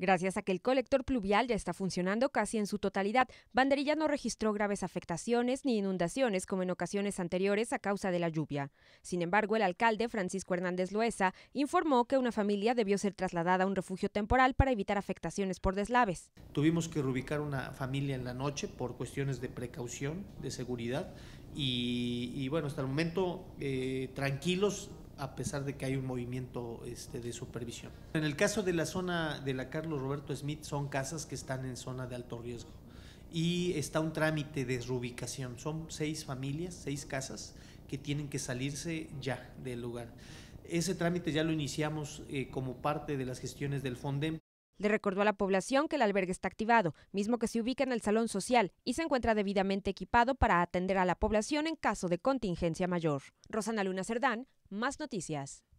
Gracias a que el colector pluvial ya está funcionando casi en su totalidad, Banderilla no registró graves afectaciones ni inundaciones como en ocasiones anteriores a causa de la lluvia. Sin embargo, el alcalde Francisco Hernández Loesa informó que una familia debió ser trasladada a un refugio temporal para evitar afectaciones por deslaves. Tuvimos que reubicar una familia en la noche por cuestiones de precaución, de seguridad y, bueno, hasta el momento eh, tranquilos, a pesar de que hay un movimiento este, de supervisión. En el caso de la zona de la Carlos Roberto Smith son casas que están en zona de alto riesgo y está un trámite de reubicación. Son seis familias, seis casas que tienen que salirse ya del lugar. Ese trámite ya lo iniciamos eh, como parte de las gestiones del FONDEM. Le recordó a la población que el albergue está activado, mismo que se ubica en el salón social y se encuentra debidamente equipado para atender a la población en caso de contingencia mayor. Rosana Luna Cerdán, más noticias.